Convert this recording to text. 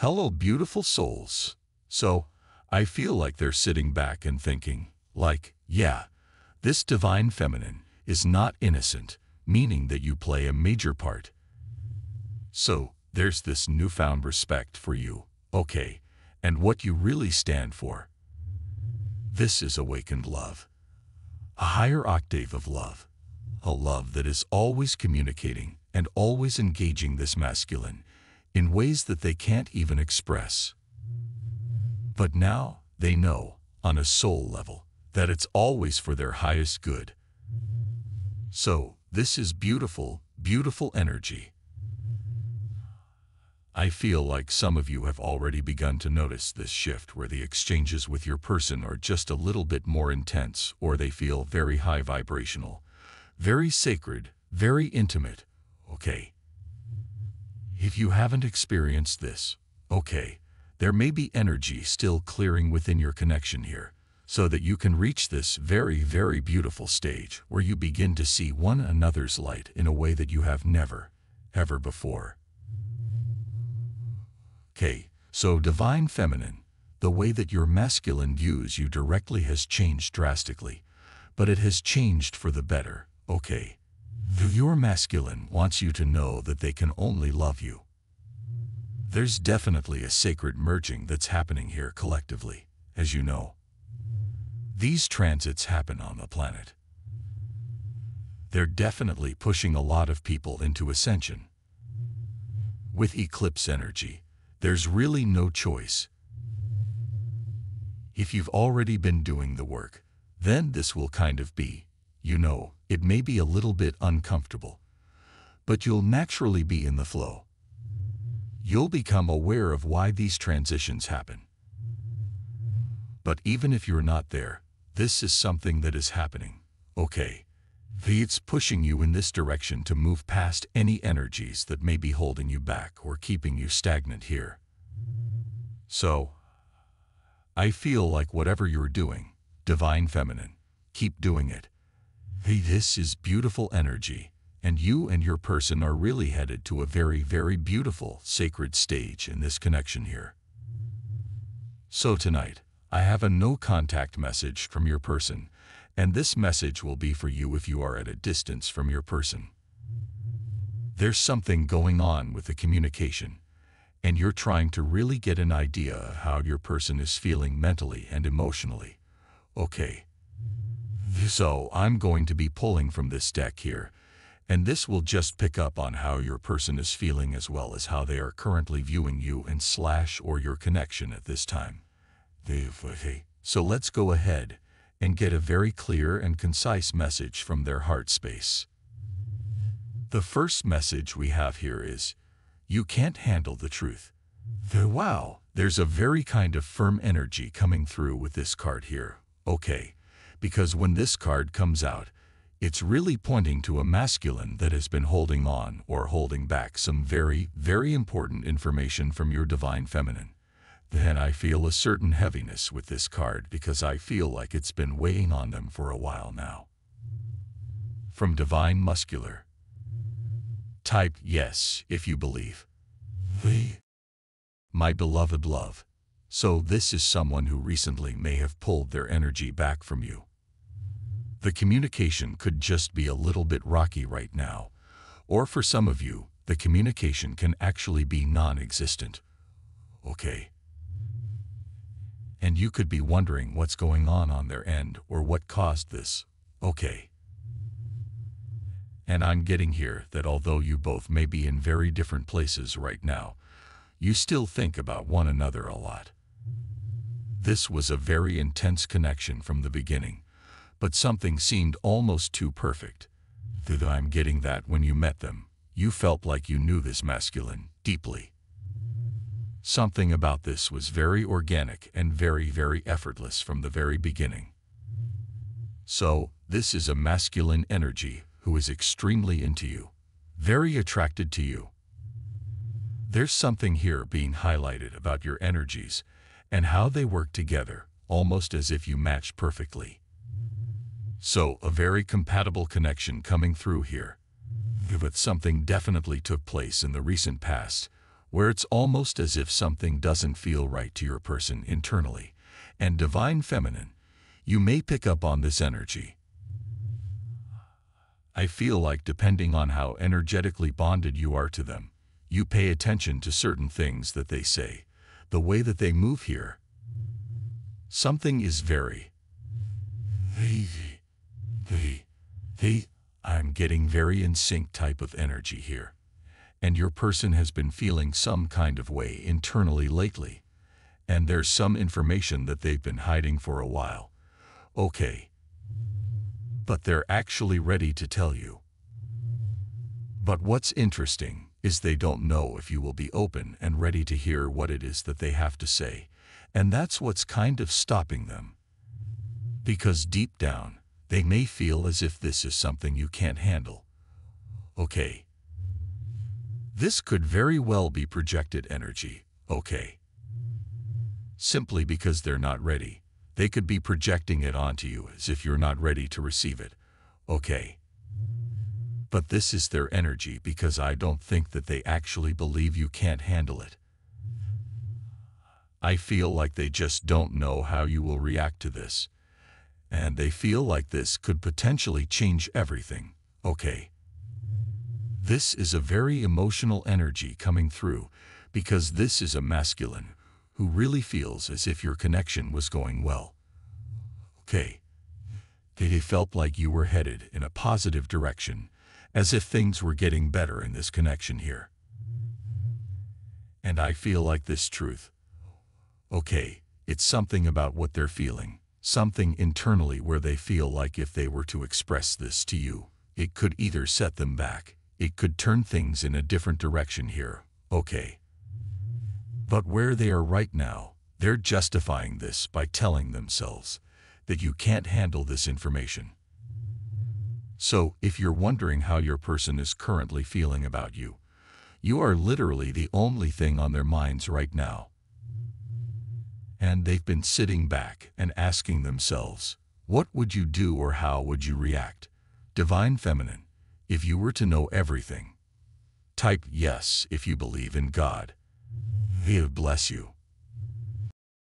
Hello, beautiful souls. So, I feel like they're sitting back and thinking, like, yeah, this divine feminine is not innocent, meaning that you play a major part. So, there's this newfound respect for you, okay, and what you really stand for. This is awakened love. A higher octave of love. A love that is always communicating and always engaging this masculine, in ways that they can't even express. But now they know, on a soul level, that it's always for their highest good. So, this is beautiful, beautiful energy. I feel like some of you have already begun to notice this shift where the exchanges with your person are just a little bit more intense or they feel very high vibrational, very sacred, very intimate. Okay, if you haven't experienced this, okay, there may be energy still clearing within your connection here, so that you can reach this very, very beautiful stage where you begin to see one another's light in a way that you have never, ever before. Okay, so Divine Feminine, the way that your masculine views you directly has changed drastically, but it has changed for the better, okay? Your masculine wants you to know that they can only love you, there's definitely a sacred merging that's happening here collectively, as you know. These transits happen on the planet. They're definitely pushing a lot of people into ascension. With eclipse energy, there's really no choice. If you've already been doing the work, then this will kind of be, you know, it may be a little bit uncomfortable, but you'll naturally be in the flow you'll become aware of why these transitions happen. But even if you're not there, this is something that is happening. Okay. It's pushing you in this direction to move past any energies that may be holding you back or keeping you stagnant here. So, I feel like whatever you're doing, Divine Feminine, keep doing it. This is beautiful energy and you and your person are really headed to a very, very beautiful, sacred stage in this connection here. So tonight, I have a no-contact message from your person, and this message will be for you if you are at a distance from your person. There's something going on with the communication, and you're trying to really get an idea of how your person is feeling mentally and emotionally. Okay. So, I'm going to be pulling from this deck here, and this will just pick up on how your person is feeling as well as how they are currently viewing you and slash or your connection at this time. So let's go ahead and get a very clear and concise message from their heart space. The first message we have here is, you can't handle the truth. The wow, there's a very kind of firm energy coming through with this card here, okay? Because when this card comes out, it's really pointing to a masculine that has been holding on or holding back some very, very important information from your divine feminine. Then I feel a certain heaviness with this card because I feel like it's been weighing on them for a while now. From Divine Muscular Type yes if you believe. The My beloved love. So this is someone who recently may have pulled their energy back from you the communication could just be a little bit rocky right now. Or for some of you, the communication can actually be non-existent. Okay. And you could be wondering what's going on on their end or what caused this. Okay. And I'm getting here that although you both may be in very different places right now, you still think about one another a lot. This was a very intense connection from the beginning, but something seemed almost too perfect. I'm getting that when you met them, you felt like you knew this masculine, deeply. Something about this was very organic and very, very effortless from the very beginning. So, this is a masculine energy who is extremely into you, very attracted to you. There's something here being highlighted about your energies and how they work together, almost as if you match perfectly. So, a very compatible connection coming through here. But something definitely took place in the recent past, where it's almost as if something doesn't feel right to your person internally. And Divine Feminine, you may pick up on this energy. I feel like depending on how energetically bonded you are to them, you pay attention to certain things that they say, the way that they move here. Something is very... Hey, hey, I'm getting very in sync type of energy here. And your person has been feeling some kind of way internally lately. And there's some information that they've been hiding for a while. Okay. But they're actually ready to tell you. But what's interesting is they don't know if you will be open and ready to hear what it is that they have to say. And that's what's kind of stopping them. Because deep down, they may feel as if this is something you can't handle. Okay. This could very well be projected energy. Okay. Simply because they're not ready. They could be projecting it onto you as if you're not ready to receive it. Okay. But this is their energy because I don't think that they actually believe you can't handle it. I feel like they just don't know how you will react to this. And they feel like this could potentially change everything. Okay. This is a very emotional energy coming through because this is a masculine who really feels as if your connection was going well. Okay. They felt like you were headed in a positive direction, as if things were getting better in this connection here. And I feel like this truth. Okay, it's something about what they're feeling something internally where they feel like if they were to express this to you, it could either set them back, it could turn things in a different direction here, okay. But where they are right now, they're justifying this by telling themselves that you can't handle this information. So, if you're wondering how your person is currently feeling about you, you are literally the only thing on their minds right now. And they've been sitting back and asking themselves, what would you do or how would you react? Divine Feminine, if you were to know everything. Type yes if you believe in God. He'll bless you.